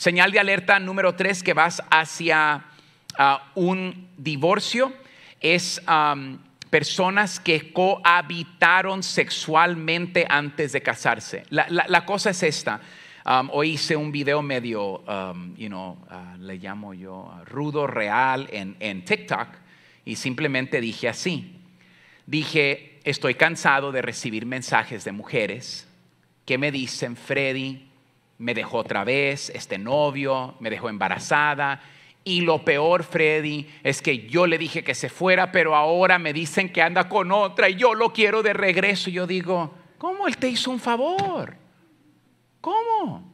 Señal de alerta número tres que vas hacia ah, un divorcio es personas que cohabitaron sexualmente antes de casarse. La, cosa es esta. hoy hice un video medio, ah, le llamo yo rudo real en, en TikTok y simplemente dije así. Dije, estoy cansado de recibir mensajes de mujeres que me dicen, Freddy, me dejó otra vez, este novio, me dejó embarazada. Y lo peor, Freddy, es que yo le dije que se fuera, pero ahora me dicen que anda con otra y yo lo quiero de regreso. Y yo digo, ¿cómo él te hizo un favor? ¿Cómo?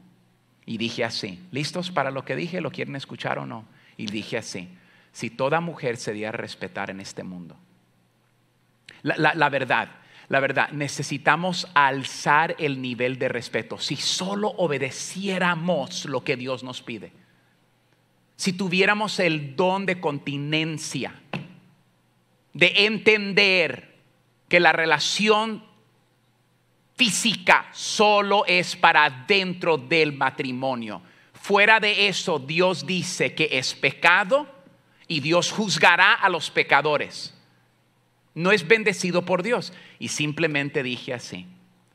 Y dije así, ¿listos para lo que dije? ¿Lo quieren escuchar o no? Y dije así, si toda mujer se diera a respetar en este mundo. La, la, la verdad, la verdad, necesitamos alzar el nivel de respeto. Si solo obedeciéramos lo que Dios nos pide, si tuviéramos el don de continencia, de entender que la relación física solo es para dentro del matrimonio. Fuera de eso, Dios dice que es pecado y Dios juzgará a los pecadores. No es bendecido por Dios. Y simplemente dije así.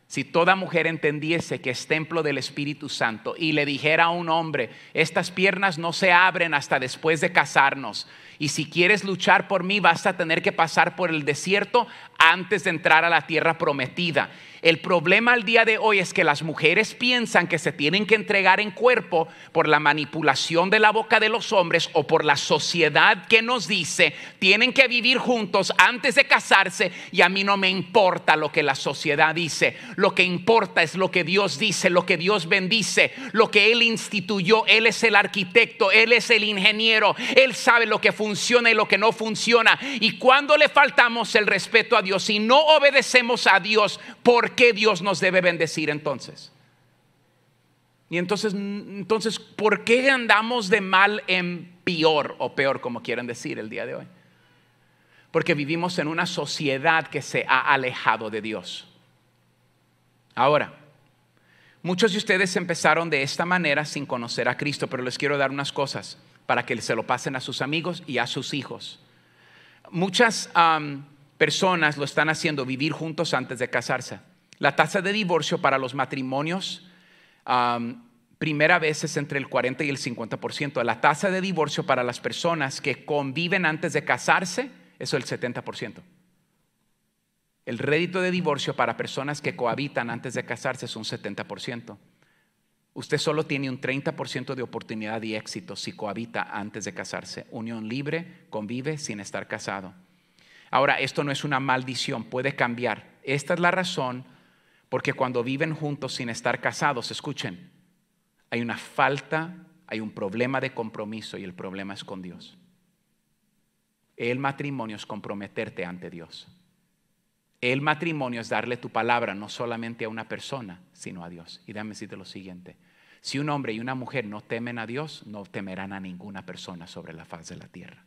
Si toda mujer entendiese que es templo del Espíritu Santo y le dijera a un hombre, estas piernas no se abren hasta después de casarnos, y si quieres luchar por mí, vas a tener que pasar por el desierto antes de entrar a la tierra prometida. El problema al día de hoy es que las mujeres piensan que se tienen que entregar en cuerpo por la manipulación de la boca de los hombres o por la sociedad que nos dice, tienen que vivir juntos antes de casarse y a mí no me importa lo que la sociedad dice, lo que importa es lo que Dios dice, lo que Dios bendice, lo que Él instituyó, Él es el arquitecto, Él es el ingeniero, Él sabe lo que funciona y lo que no funciona. Y cuando le faltamos el respeto a Dios y no obedecemos a Dios, ¿por qué Dios nos debe bendecir entonces? Y entonces, entonces, ¿por qué andamos de mal en peor o peor, como quieren decir el día de hoy? Porque vivimos en una sociedad que se ha alejado de Dios. Ahora, muchos de ustedes empezaron de esta manera sin conocer a Cristo, pero les quiero dar unas cosas para que se lo pasen a sus amigos y a sus hijos. Muchas personas lo están haciendo vivir juntos antes de casarse. La tasa de divorcio para los matrimonios primera vez es entre el 40 y el 50%. La tasa de divorcio para las personas que conviven antes de casarse es el 70%. El rédito de divorcio para personas que cohabitan antes de casarse es un 70%. Usted solo tiene un 30% de oportunidad y éxito si cohabita antes de casarse. Unión libre, convive sin estar casado. Ahora, esto no es una maldición, puede cambiar. Esta es la razón porque cuando viven juntos sin estar casados, escuchen, hay una falta, hay un problema de compromiso y el problema es con Dios. El matrimonio es comprometerte ante Dios. El matrimonio es darle tu palabra no solamente a una persona, sino a Dios. Y déjame decirte lo siguiente. Si un hombre y una mujer no temen a Dios, no temerán a ninguna persona sobre la faz de la tierra.